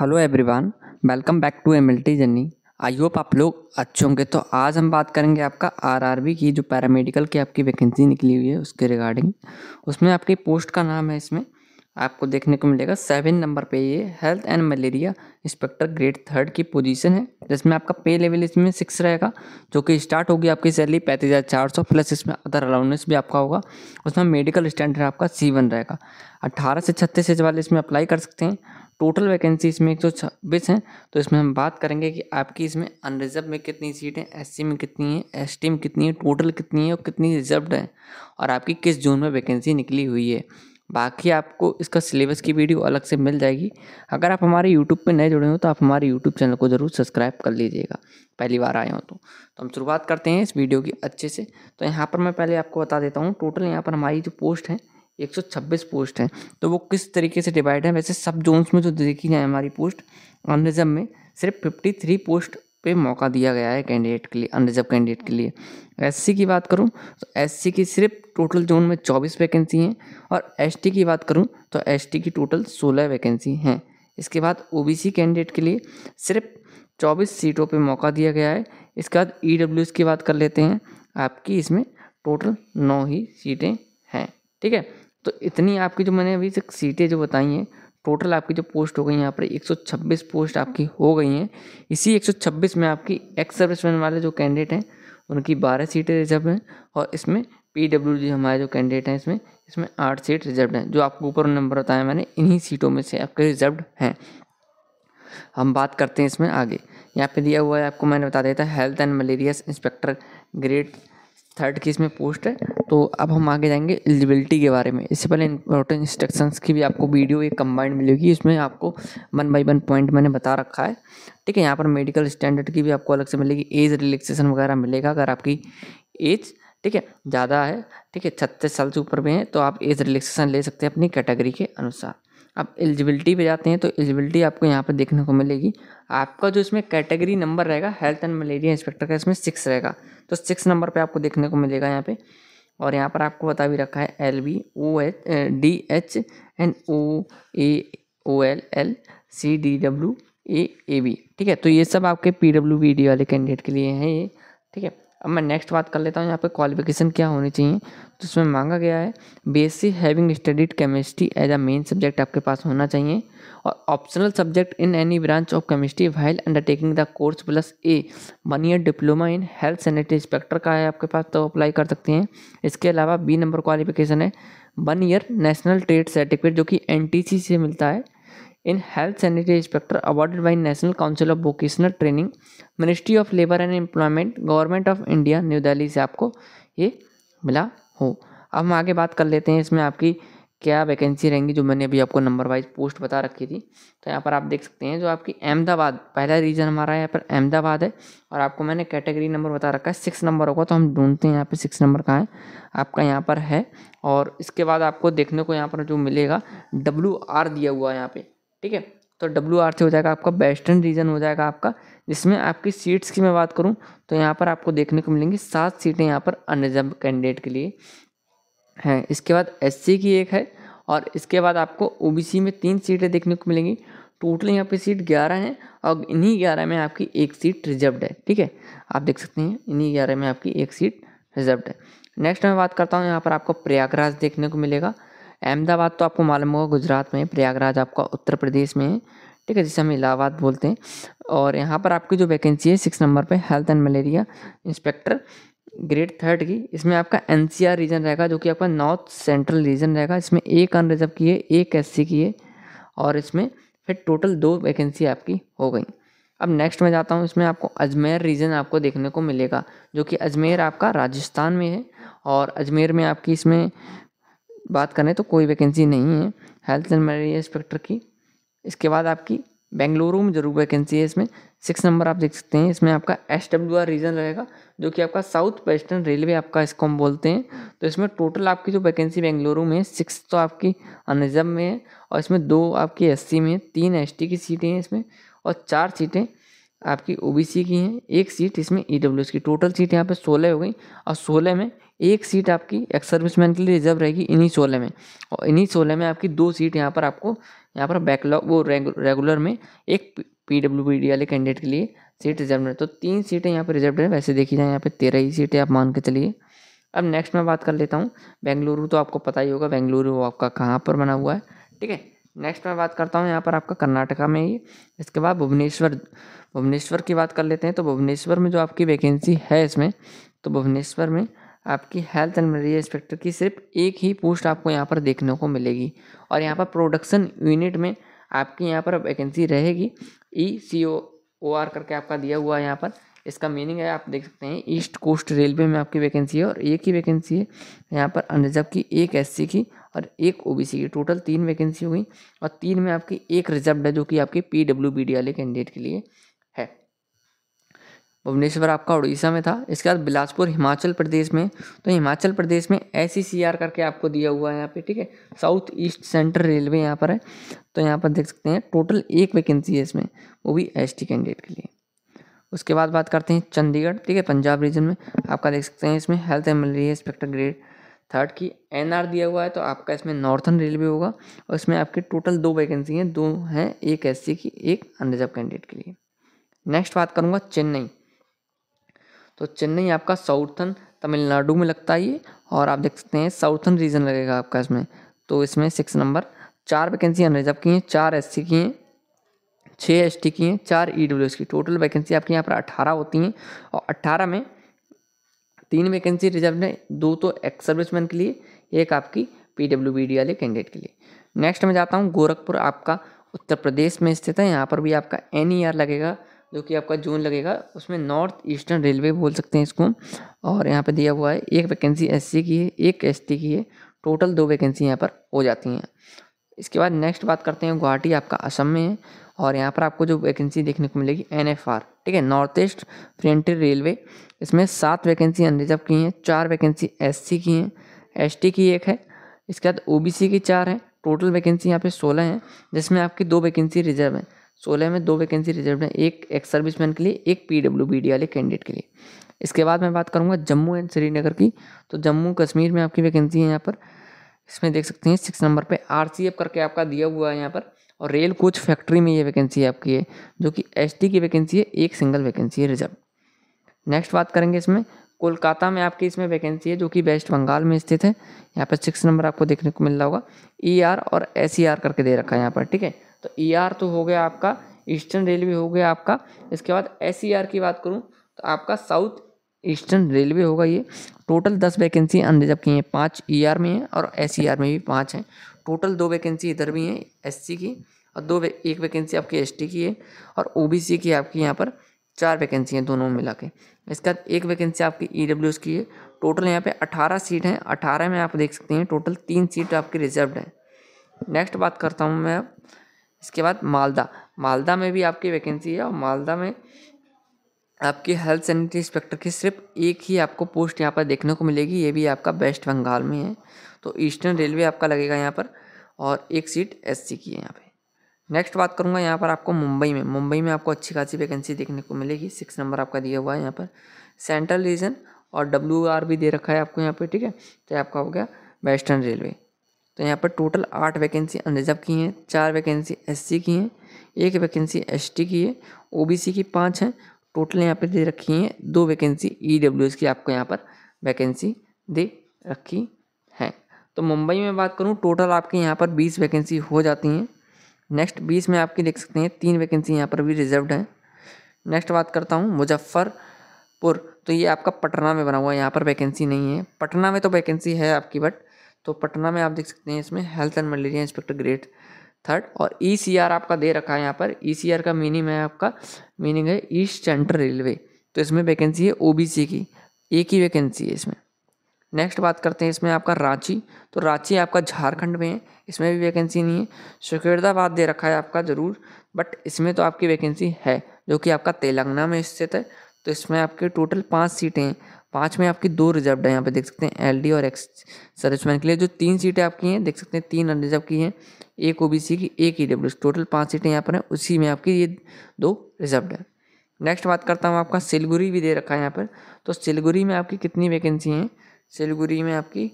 hello everyone welcome back to M L T journey I hope आप लोग अच्छे होंगे तो आज हम बात करेंगे आपका आरआरबी की जो पैरामेडिकल की आपकी वैकेंसी निकली हुई है उसके रिगार्डिंग उसमें आपकी पोस्ट का नाम है इसमें आपको देखने को मिलेगा सेवन नंबर पे ये health and malaria inspector grade third की पोजीशन है जिसमें आपका पे लेवल इसमें सिक्स रहेगा जो कि स्टार्ट होगी आपकी सैलरी पैंतीस हज़ार चार सौ प्लस इसमें अदर अलाउंस भी आपका होगा उसमें मेडिकल स्टैंडर्ड आपका सी वन रहेगा अट्ठारह से छत्तीस एज वाले इसमें अप्लाई कर सकते हैं टोटल वैकेंसी इसमें एक सौ छब्बीस हैं तो इसमें हम बात करेंगे कि आपकी इसमें अनरिजर्व में कितनी सीटें एस सी में कितनी है टी में कितनी है टोटल कितनी है और कितनी रिजर्वड है और आपकी किस जोन में वैकेंसी निकली हुई है बाकी आपको इसका सिलेबस की वीडियो अलग से मिल जाएगी अगर आप हमारे यूट्यूब पर नए जुड़े हो तो आप हमारे यूट्यूब चैनल को ज़रूर सब्सक्राइब कर लीजिएगा पहली बार आए हो तो तो हम शुरुआत करते हैं इस वीडियो की अच्छे से तो यहाँ पर मैं पहले आपको बता देता हूँ टोटल यहाँ पर हमारी जो पोस्ट है 126 पोस्ट हैं तो वो किस तरीके से डिवाइड है वैसे सब जोन्स में जो देखी जाए हमारी पोस्ट अनरिजर्व में सिर्फ 53 पोस्ट पे मौका दिया गया है कैंडिडेट के लिए अनरिजर्व कैंडिडेट के लिए एससी की बात करूं तो एससी की सिर्फ टोटल जोन में 24 वैकेंसी हैं और एसटी की बात करूँ तो एस की टोटल सोलह वैकेंसी हैं इसके बाद ओ कैंडिडेट के लिए सिर्फ चौबीस सीटों पर मौका दिया गया है इसके बाद ई e की बात कर लेते हैं आपकी इसमें टोटल नौ ही सीटें हैं ठीक है तो इतनी आपकी जो मैंने अभी तक सीटें जो बताई हैं टोटल आपकी जो पोस्ट हो गई यहाँ पर 126 पोस्ट आपकी हो गई हैं इसी 126 में आपकी एक्स सर्विसमैन वाले जो कैंडिडेट हैं उनकी 12 सीटें रिजर्व हैं और इसमें पी डब्ल्यू जी हमारे जो कैंडिडेट हैं इसमें इसमें आठ सीट रिजर्व हैं जो आपको ऊपर नंबर बताया मैंने इन्हीं सीटों में से आपके रिजर्व हैं हम बात करते हैं इसमें आगे यहाँ पे दिया हुआ है आपको मैंने बता देता था health and malaria inspector grade third की इसमें पोस्ट है तो अब हम आगे जाएंगे एलिजिबिलिटी के बारे में इससे पहले इंपॉर्टेंट इंस्ट्रक्शंस की भी आपको वीडियो एक कंबाइंड मिलेगी इसमें आपको वन बाई वन पॉइंट मैंने बता रखा है ठीक है यहाँ पर मेडिकल स्टैंडर्ड की भी आपको अलग से मिलेगी एज रिलैक्सेशन वगैरह मिलेगा अगर आपकी एज ठीक है ज़्यादा है ठीक है छत्तीस साल से ऊपर में है तो आप एज रिलैक्सेशन ले सकते हैं अपनी कैटेगरी के अनुसार अब एलिजिबिलिटी पे जाते हैं तो एलिजिबिलिटी आपको यहाँ पर देखने को मिलेगी आपका जो इसमें कैटेगरी नंबर रहेगा हेल्थ एंड मलेरिया इंस्पेक्टर का इसमें सिक्स रहेगा तो सिक्स नंबर पे आपको देखने को मिलेगा यहाँ पे और यहाँ पर आपको बता भी रखा है L B O H D H and O A O L L C D W A A B ठीक है तो ये सब आपके पी डब्ल्यू बी डी वाले कैंडिडेट के लिए हैं ये ठीक है अब मैं नेक्स्ट बात कर लेता हूँ यहाँ पे क्वालिफिकेशन क्या होनी चाहिए तो उसमें मांगा गया है BSc having studied chemistry as a main subject आपके पास होना चाहिए और optional subject in any branch of chemistry while undertaking the course plus a one year diploma in health sanitary inspector का है आपके पास तो अप्लाई कर सकते हैं इसके अलावा बी नंबर क्वालिफिकेशन है one year national trade certificate जो कि एन से मिलता है in health sanitary inspector awarded by national council of vocational training ministry of labour and employment government of India New Delhi से आपको ये मिला हो अब हम आगे बात कर लेते हैं इसमें आपकी क्या वैकेंसी रहेंगी जो मैंने अभी आपको नंबर वाइज पोस्ट बता रखी थी तो यहाँ पर आप देख सकते हैं जो आपकी अहमदाबाद पहला रीजन हमारा यहाँ पर अहमदाबाद है और आपको मैंने कैटेगरी नंबर बता रखा है सिक्स नंबर होगा तो हम ढूंढते हैं यहाँ पे सिक्स नंबर कहाँ है आपका यहाँ पर है और इसके बाद आपको देखने को यहाँ पर जो मिलेगा डब्ल्यू आर दिया हुआ है यहाँ पर ठीक है तो डब्ल्यू आर सी हो जाएगा आपका वेस्टर्न रीजन हो जाएगा आपका जिसमें आपकी सीट्स की मैं बात करूं तो यहाँ पर आपको देखने को मिलेंगी सात सीटें यहाँ पर अनरिजर्व कैंडिडेट के लिए हैं इसके बाद एस की एक है और इसके बाद आपको ओ में तीन सीटें देखने को मिलेंगी टोटल यहाँ पे सीट ग्यारह हैं और इन्हीं ग्यारह में आपकी एक सीट रिजर्व्ड है ठीक है आप देख सकते हैं इन्हीं ग्यारह में आपकी एक सीट रिजर्व्ड है नेक्स्ट मैं बात करता हूँ यहाँ पर आपको प्रयागराज देखने को मिलेगा अहमदाबाद तो आपको मालूम होगा गुजरात में प्रयागराज आपका उत्तर प्रदेश में है ठीक है जिसे हम इलाहाबाद बोलते हैं और यहाँ पर आपकी जो वैकेंसी है सिक्स नंबर पे health and malaria inspector grade third की इसमें आपका एन रीजन रहेगा जो कि आपका नॉर्थ सेंट्रल रीजन रहेगा इसमें एक अनरिजर्व की है एक एस की है और इसमें फिर टोटल दो वैकेंसी आपकी हो गई अब नेक्स्ट में जाता हूँ इसमें आपको अजमेर रीजन आपको देखने को मिलेगा जो कि अजमेर आपका राजस्थान में है और अजमेर में आपकी इसमें बात करें तो कोई वैकेंसी नहीं है हेल्थ एंड मलेरिया इंस्पेक्टर की इसके बाद आपकी बेंगलुरु में जरूर वैकेंसी है इसमें सिक्स नंबर आप देख सकते हैं इसमें आपका एस डब्ल्यू आर रीजन रहेगा जो कि आपका साउथ वेस्टर्न रेलवे आपका इसको हम बोलते हैं तो इसमें टोटल आपकी जो वैकेंसी बेंगलुरु में है सिक्स तो आपकी अनजम में है और इसमें दो आपकी एस में तीन एस की सीटें हैं इसमें और चार सीटें आपकी ओ की हैं एक सीट इसमें ई e की टोटल सीट यहाँ पे सोलह हो गई और सोलह में एक सीट आपकी एक्स सर्विसमैन के लिए रिजर्व रहेगी इन्हीं सोलह में और इन्हीं सोलह में आपकी दो सीट यहाँ पर आपको यहाँ पर बैकलॉग वो रेगुलर में एक पी डब्ल्यू पी डी वाले कैंडिडेट के लिए सीट रिजर्व है तो तीन सीटें यहाँ पर रिजर्व है वैसे देखी जाए यहाँ पर तेरह ही सीटें आप मान के चलिए अब नेक्स्ट मैं बात कर लेता हूँ बेंगलुरु तो आपको पता ही होगा बेंगलुरु आपका कहाँ पर बना हुआ है ठीक है नेक्स्ट मैं बात करता हूँ यहाँ पर आपका कर्नाटका में ही इसके बाद भुवनेश्वर भुवनेश्वर की बात कर लेते हैं तो भुवनेश्वर में जो आपकी वैकेंसी है इसमें तो भुवनेश्वर में आपकी हेल्थ एंड मलेरिया इंस्पेक्टर की सिर्फ एक ही पोस्ट आपको यहाँ पर देखने को मिलेगी और यहाँ पर प्रोडक्शन यूनिट में आपकी यहाँ पर वैकेंसी रहेगी ई सी ओ ओ आर करके आपका दिया हुआ है यहाँ पर इसका मीनिंग है आप देख सकते हैं ईस्ट कोस्ट रेलवे में आपकी वैकेंसी है और एक ही वैकेंसी है यहाँ पर अनरिजर्व की एक एस की और एक ओबीसी की टोटल तीन वैकेंसी हुई और तीन में आपकी एक रिजर्व है जो कि आपके पी डब्ल्यू बी डी वाले कैंडिडेट के लिए है भुवनेश्वर आपका उड़ीसा में था इसके बाद बिलासपुर हिमाचल प्रदेश में तो हिमाचल प्रदेश में एस e करके आपको दिया हुआ है यहाँ पे ठीक है साउथ ईस्ट सेंट्रल रेलवे यहाँ पर है तो यहाँ पर देख सकते हैं टोटल एक वैकेंसी है इसमें वो भी एस कैंडिडेट के लिए उसके बाद बात करते हैं चंडीगढ़ ठीक है पंजाब रीजन में आपका देख सकते हैं इसमें health emergency inspector grade third की एन आर दिया हुआ है तो आपका इसमें नॉर्थन रेलवे होगा और इसमें आपकी टोटल दो वैकेंसी हैं दो हैं एक एस की एक अनरिजर्व कैंडिडेट के लिए नेक्स्ट बात करूँगा चेन्नई तो चेन्नई आपका साउथन तमिलनाडु में लगता है ये और आप देख सकते हैं साउथन रीजन लगेगा आपका इसमें तो इसमें सिक्स नंबर चार वैकेंसी अनरिजर्व की हैं चार एस की हैं छः एस की हैं चार ई की टोटल वैकेंसी आपकी यहाँ पर अट्ठारह होती हैं और अट्ठारह में तीन वैकेंसी रिजर्व है दो तो एक्स सर्विसमैन के लिए एक आपकी पी डब्ल्यू बी डी वाले कैंडिडेट के लिए नेक्स्ट मैं जाता हूँ गोरखपुर आपका उत्तर प्रदेश में स्थित है यहाँ पर भी आपका एन ई आर लगेगा जो कि आपका जून लगेगा उसमें नॉर्थ ईस्टर्न रेलवे बोल सकते हैं इसको और यहाँ पर दिया हुआ है एक वैकेंसी एस सी की है एक एस टी की है टोटल दो वैकेंसी यहाँ पर हो जाती हैं इसके बाद नेक्स्ट बात करते हैं गुवाहाटी आपका असम में है और यहाँ पर आपको जो वैकेंसी देखने को मिलेगी एन एफ आर ठीक है नॉर्थ ईस्ट फ्रंटियर रेलवे इसमें सात वैकेंसी अनरिजर्व की हैं चार वैकेंसी एस सी की हैं एस टी की एक है इसके बाद ओ बी सी की चार हैं टोटल वैकेंसी यहाँ पे सोलह हैं जिसमें आपकी दो वैकेंसी रिजर्व हैं सोलह में दो वैकेंसी रिजर्व है एक एक्स मैन के लिए एक पी डब्ल्यू बी डी वाले कैंडिडेट के लिए इसके बाद मैं बात करूँगा जम्मू एंड श्रीनगर की तो जम्मू कश्मीर में आपकी वैकेंसी है यहाँ पर इसमें देख सकते हैं सिक्स नंबर पे आर करके आपका दिया हुआ है यहाँ पर और रेल कोच फैक्ट्री में ये वैकेंसी आपकी है जो कि एस की वैकेंसी है एक सिंगल वैकेंसी है रिजर्व नेक्स्ट बात करेंगे इसमें कोलकाता में आपकी इसमें वैकेंसी है जो कि वेस्ट बंगाल में स्थित है यहाँ पर सिक्स नंबर आपको देखने को मिल रहा होगा ई e आर और एस e करके दे रखा है यहाँ पर ठीक है तो ई e तो हो गया आपका ईस्टर्न रेलवे हो गया आपका इसके बाद एस की बात करूँ तो आपका साउथ ईस्टर्न रेलवे होगा ये टोटल दस वैकेंसी अनरिजर्व की हैं पाँच ई e आर में हैं और एस सी e आर में भी पाँच हैं टोटल दो वैकेंसी इधर भी हैं एस सी की और दो एक वैकेंसी आपकी एस टी की है और ओ बी सी की आपकी यहाँ पर चार वैकेंसी हैं दोनों मिला के इसके बाद एक वैकेंसी आपकी ई डब्ल्यू एस की है टोटल यहाँ पे अठारह सीट हैं अठारह में आप देख सकते हैं टोटल तीन सीट आपकी रिजर्व हैं नेक्स्ट बात करता हूँ मैं अब इसके बाद मालदा मालदा में भी आपकी वैकेंसी है और मालदा में आपके हेल्थ सैनिटरी इंस्पेक्टर की सिर्फ एक ही आपको पोस्ट यहाँ पर देखने को मिलेगी ये भी आपका वेस्ट बंगाल में है तो ईस्टर्न रेलवे आपका लगेगा यहाँ पर और एक सीट एससी की है यहाँ पे नेक्स्ट बात करूँगा यहाँ पर आपको मुंबई में मुंबई में आपको अच्छी खासी वैकेंसी देखने को मिलेगी सिक्स नंबर आपका दिया हुआ है यहाँ पर सेंट्रल रीजन और डब्ल्यू आर भी दे रखा है आपको यहाँ पर ठीक है तो आपका हो गया वेस्टर्न रेलवे तो यहाँ पर टोटल आठ वैकेंसी अनरिजर्व की हैं चार वैकेंसी एससी की हैं एक वैकेंसी एसटी की है ओबीसी की पाँच हैं टोटल यहाँ पे दे रखी हैं दो वैकेंसी ई डब्ल्यू एस की आपको यहाँ पर वैकेंसी दे रखी है तो मुंबई में बात करूँ टोटल आपके यहाँ पर बीस वैकेंसी हो जाती हैं नेक्स्ट बीस में आपकी देख सकते हैं तीन वैकेंसी यहाँ पर भी रिजर्व है नेक्स्ट बात करता हूँ मुजफ्फरपुर तो ये आपका पटना में बना हुआ है यहाँ पर वैकेंसी नहीं है पटना में तो वैकेंसी है आपकी बट तो पटना में आप देख सकते हैं इसमें health and malaria inspector grade third और ई सी आर आपका दे रखा है यहाँ पर ई सी आर का मीनिंग है आपका मीनिंग है ईस्ट सेंट्रल रेलवे तो इसमें वैकेंसी है ओ बी सी की एक ही वैकेंसी है इसमें नेक्स्ट बात करते हैं इसमें आपका रांची तो रांची आपका झारखंड में है इसमें भी वैकेंसी नहीं है शिकर्दाबाद दे रखा है आपका ज़रूर बट इसमें तो आपकी वैकेंसी है जो कि आपका तेलंगाना में स्थित है तो इसमें आपके टोटल पाँच सीटें हैं पाँच में आपकी दो रिजर्व है यहाँ पे देख सकते हैं एल और एक्स सर्विसमैन के लिए जो तीन सीटें आपकी हैं देख सकते हैं तीन अनरिजर्व की हैं एक सी की एक ई डब्ल्यू टोटल पाँच सीटें यहाँ पर हैं उसी में आपकी ये दो रिजर्व है नेक्स्ट बात करता हूँ आपका सिलगुरी भी दे रखा है यहाँ पर तो सिलगुरी में आपकी कितनी वैकेंसी हैं सिलगुरी में आपकी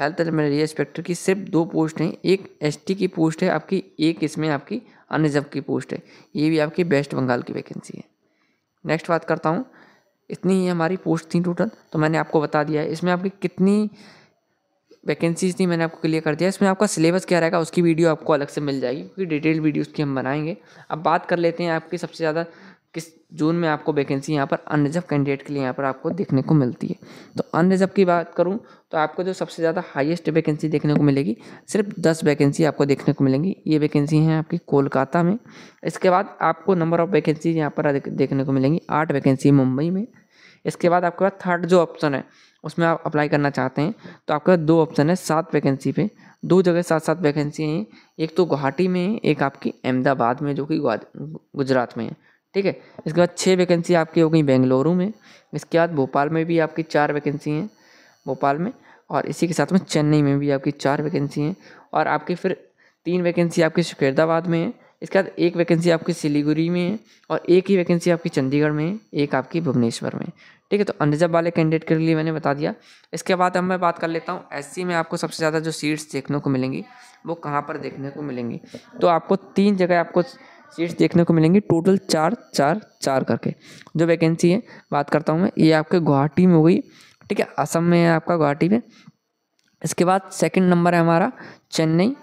हेल्थ एंड मलेरिया इंस्पेक्टर की सिर्फ दो पोस्ट हैं एक एसटी की पोस्ट है आपकी एक इसमें आपकी अनरिजर्व की पोस्ट है ये भी आपकी वेस्ट बंगाल की वैकेंसी है नेक्स्ट बात करता हूँ इतनी ही हमारी पोस्ट थी टोटल तो मैंने आपको बता दिया है इसमें आपकी कितनी वैकेंसीज थी मैंने आपको क्लियर कर दिया इसमें आपका सिलेबस क्या रहेगा उसकी वीडियो आपको अलग से मिल जाएगी क्योंकि डिटेल वीडियो उसकी हम बनाएंगे अब बात कर लेते हैं आपकी सबसे ज़्यादा किस जून में आपको वैकेंसी यहाँ पर अनरिजर्व कैंडिडेट के लिए यहाँ पर आपको देखने को मिलती है तो अनरिजर्व की बात करूँ तो आपको जो सबसे ज़्यादा हाइएस्ट वैकेंसी देखने को मिलेगी सिर्फ दस वैकेंसी आपको देखने को मिलेंगी ये वैकेंसी हैं आपकी कोलकाता में इसके बाद आपको नंबर ऑफ़ वैकेंसी यहाँ पर देखने को मिलेंगी आठ वैकेंसी मुंबई में इसके बाद आपके पास थर्ड जो ऑप्शन है उसमें आप अप्लाई करना चाहते हैं तो आपके पास दो ऑप्शन है सात वैकेंसी पे दो जगह सात सात वैकेंसी हैं एक तो गुवाहाटी में है एक आपकी अहमदाबाद में जो कि गुजरात में है ठीक है इसके बाद छः वैकेंसी आपकी हो गई बेंगलुरु में इसके बाद भोपाल में भी आपकी चार वैकेंसी हैं भोपाल में और इसी के साथ में चेन्नई में भी आपकी चार वैकेंसी हैं और आपकी फिर तीन वैकेंसी आपकी शुकैदाबाद में है इसके बाद एक वैकेंसी आपकी सिलीगुड़ी में है और एक ही वैकेंसी आपकी चंडीगढ़ में है एक आपकी भुवनेश्वर में ठीक है तो अनरिजर्व वाले कैंडिडेट के लिए मैंने बता दिया इसके बाद अब मैं बात कर लेता हूँ एस में आपको सबसे ज़्यादा जो सीट्स देखने को मिलेंगी वो कहाँ पर देखने को मिलेंगी तो आपको तीन जगह आपको सीट्स देखने को मिलेंगी टोटल चार चार चार करके जो वैकेंसी है बात करता हूँ मैं ये आपके गुवाहाटी में हो गई ठीक है असम में है आपका गुवाहाटी में इसके बाद सेकंड नंबर है हमारा चेन्नई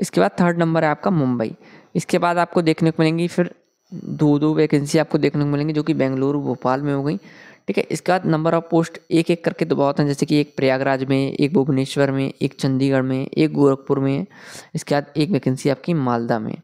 इसके बाद थर्ड नंबर है आपका मुंबई इसके बाद आपको देखने को मिलेंगी फिर दो दो वैकेंसी आपको देखने को मिलेंगी जो कि बेंगलुरु भोपाल में हो गई ठीक है इसके बाद नंबर ऑफ पोस्ट एक एक करके दबाव होते तो हैं जैसे कि एक प्रयागराज में एक भुवनेश्वर में एक चंडीगढ़ में एक गोरखपुर में इसके बाद एक वैकेंसी आपकी मालदा में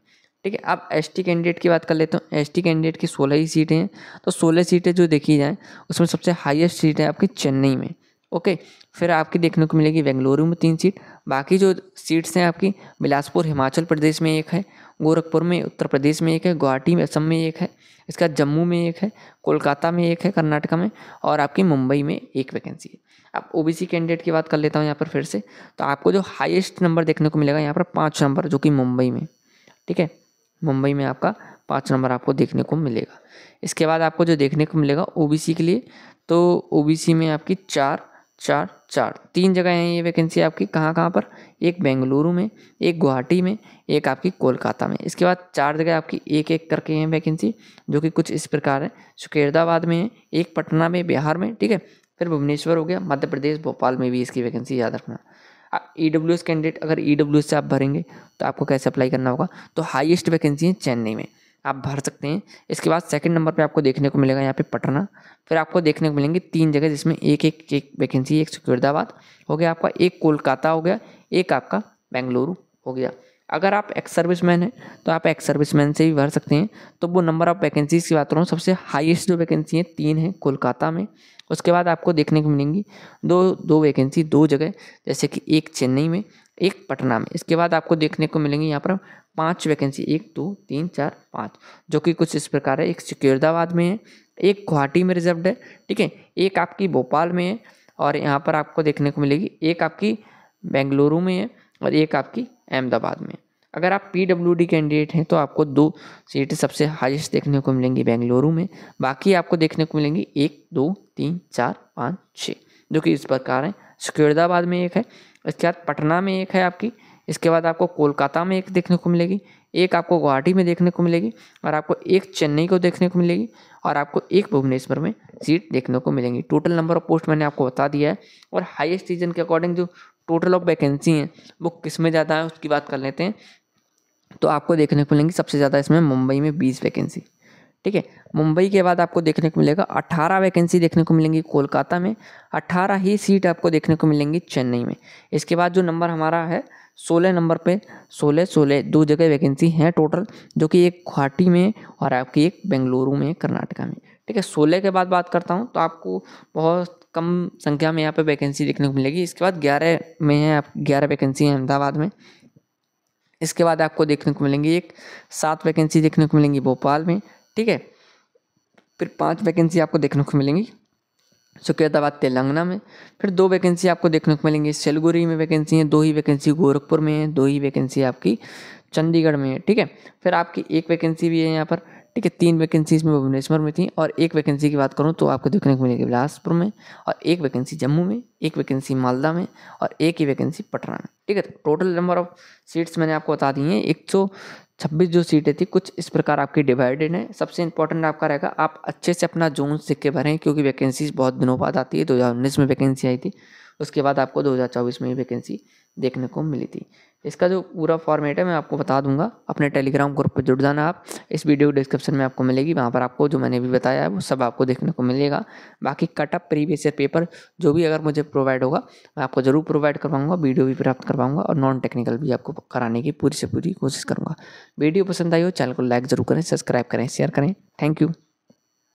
ठीक है आप एस टी कैंडिडेट की बात कर लेते हैं एस टी कैंडिडेट की सोलह ही सीटें हैं तो सोलह सीटें जो देखी जाएँ उसमें सबसे हाइएस्ट सीट है आपकी चेन्नई में ओके फिर आपकी देखने को मिलेगी बेंगलुरु में तीन सीट बाकी जो सीट्स हैं आपकी बिलासपुर हिमाचल प्रदेश में एक है गोरखपुर में उत्तर प्रदेश में एक है गुवाहाटी में असम में एक है इसका जम्मू में एक है कोलकाता में एक है कर्नाटका में और आपकी मुंबई में एक वैकेंसी है अब ओ बी कैंडिडेट की बात कर लेता हूँ यहाँ पर फिर से तो आपको जो हाईएस्ट नंबर देखने को मिलेगा यहाँ पर पाँच नंबर जो कि मुंबई में ठीक है मुंबई में आपका पाँच नंबर आपको देखने को मिलेगा इसके बाद आपको जो देखने को मिलेगा ओ के लिए तो ओ में आपकी चार चार चार तीन जगह हैं ये वैकेंसी आपकी कहाँ कहाँ पर एक बेंगलुरु में एक गुवाहाटी में एक आपकी कोलकाता में इसके बाद चार जगह आपकी एक एक करके हैं वैकेंसी जो कि कुछ इस प्रकार है सुकेरदाबाद में है एक पटना में बिहार में ठीक है फिर भुवनेश्वर हो गया मध्य प्रदेश भोपाल में भी इसकी वैकेंसी याद रखना ई डब्ल्यू एस कैंडिडेट अगर ई डब्ल्यू एस से आप भरेंगे तो आपको कैसे अप्लाई करना होगा तो हाईएस्ट वैकेंसी है चेन्नई में आप भर सकते हैं इसके बाद सेकंड नंबर पे आपको देखने को मिलेगा यहाँ पे पटना फिर आपको देखने को मिलेंगे तीन जगह जिसमें एक एक एक वैकेंसी एक सिक्योरदाबाद हो गया आपका एक कोलकाता हो गया एक आपका बेंगलुरु हो गया अगर आप एक्स सर्विस मैन हैं तो आप एक्स सर्विस मैन से भी भर सकते हैं तो वो नंबर ऑफ वैकेंसीज की बात करूँ सबसे हाइस्ट जो वैकेंसी है तीन है कोलकाता में उसके बाद आपको देखने को मिलेंगी दो दो वैकेंसी दो जगह जैसे कि एक चेन्नई में एक पटना में इसके बाद आपको देखने को मिलेंगे यहाँ पर पांच वैकेंसी एक दो तीन चार पाँच जो कि कुछ इस प्रकार है एक सिक्योरदाबाद में है एक गुवाहाटी में रिजर्व्ड है ठीक है एक आपकी भोपाल में है और यहाँ पर आपको देखने को मिलेगी एक आपकी बेंगलुरु में है और एक आपकी अहमदाबाद में अगर आप पी डब्ल्यू डी कैंडिडेट हैं तो आपको दो सीटें सबसे हाइस्ट देखने को मिलेंगी बेंगलुरु में बाकी आपको देखने को मिलेंगी एक दो तीन चार पाँच छः जो कि इस प्रकार है सिक्योरदाबाद में एक है इसके बाद पटना में एक है आपकी इसके बाद आपको कोलकाता में एक देखने को मिलेगी एक आपको गुवाहाटी में देखने को मिलेगी और आपको एक चेन्नई को देखने को मिलेगी और आपको एक भुवनेश्वर में सीट देखने को मिलेंगी टोटल नंबर ऑफ पोस्ट मैंने आपको बता दिया है और हाईएस्ट रीजन के अकॉर्डिंग जो टोटल ऑफ वैकेंसी हैं वो किस में ज़्यादा है उसकी बात कर लेते हैं तो आपको देखने को मिलेंगी सबसे ज़्यादा इसमें मुंबई में बीस वैकेंसी ठीक है मुंबई के बाद आपको देखने को मिलेगा अठारह वैकेंसी देखने को मिलेंगी कोलकाता में अट्ठारह ही सीट आपको देखने को मिलेंगी चेन्नई में इसके बाद जो नंबर हमारा है सोलह नंबर पे सोलह सोलह दो जगह वैकेंसी हैं टोटल जो कि एक गुवाहाटी में और आपकी एक बेंगलुरु में कर्नाटका में ठीक है सोलह के बाद बात करता हूँ तो आपको बहुत कम संख्या में यहाँ पे वैकेंसी देखने को मिलेगी इसके बाद ग्यारह में है आप ग्यारह वैकेंसी हैं अहमदाबाद में इसके बाद आपको देखने को मिलेंगी एक सात वैकेंसी देखने को मिलेंगी भोपाल में ठीक है फिर पाँच वैकेंसी आपको देखने को मिलेंगी सुकेताबाद तेलंगाना में फिर दो वैकेंसी आपको देखने को मिलेंगी सेलगुरी में वैकेंसी है दो ही वैकेंसी गोरखपुर में है दो ही वैकेंसी आपकी चंडीगढ़ में है ठीक है फिर आपकी एक वैकेंसी भी है यहाँ पर ठीक है तीन वैकेंसी इसमें भुवनेश्वर में थी और एक वैकेंसी की बात करूँ तो आपको देखने को मिलेगी बिलासपुर में और एक वैकेंसी जम्मू में एक वैकेंसी मालदा में और एक ही वैकेंसी पटना में ठीक है टोटल नंबर ऑफ सीट्स मैंने आपको बता दी हैं एक सौ छब्बीस जो सीटें थी कुछ इस प्रकार आपकी डिवाइडेड हैं सबसे इंपॉर्टेंट आपका रहेगा आप अच्छे से अपना जोन सीख के भरें क्योंकि वैकेंसीज बहुत दिनों बाद आती है दो हज़ार उन्नीस में वैकेंसी आई थी उसके बाद आपको दो हज़ार चौबीस में ये वैकेंसी देखने को मिली थी इसका जो पूरा फॉर्मेट है मैं आपको बता दूंगा अपने टेलीग्राम ग्रुप पर जुड़ जाना आप इस वीडियो डिस्क्रिप्शन में आपको मिलेगी वहाँ पर आपको जो मैंने भी बताया है वो सब आपको देखने को मिलेगा बाकी कटअप प्रीवियस ईयर पेपर जो भी अगर मुझे प्रोवाइड होगा मैं आपको ज़रूर प्रोवाइड करवाऊंगा वीडियो भी प्राप्त करवाऊंगा और नॉन टेक्निकल भी आपको कराने की पूरी से पूरी कोशिश करूँगा वीडियो पसंद आई हो चैनल को लाइक ज़रूर करें सब्सक्राइब करें शेयर करें थैंक यू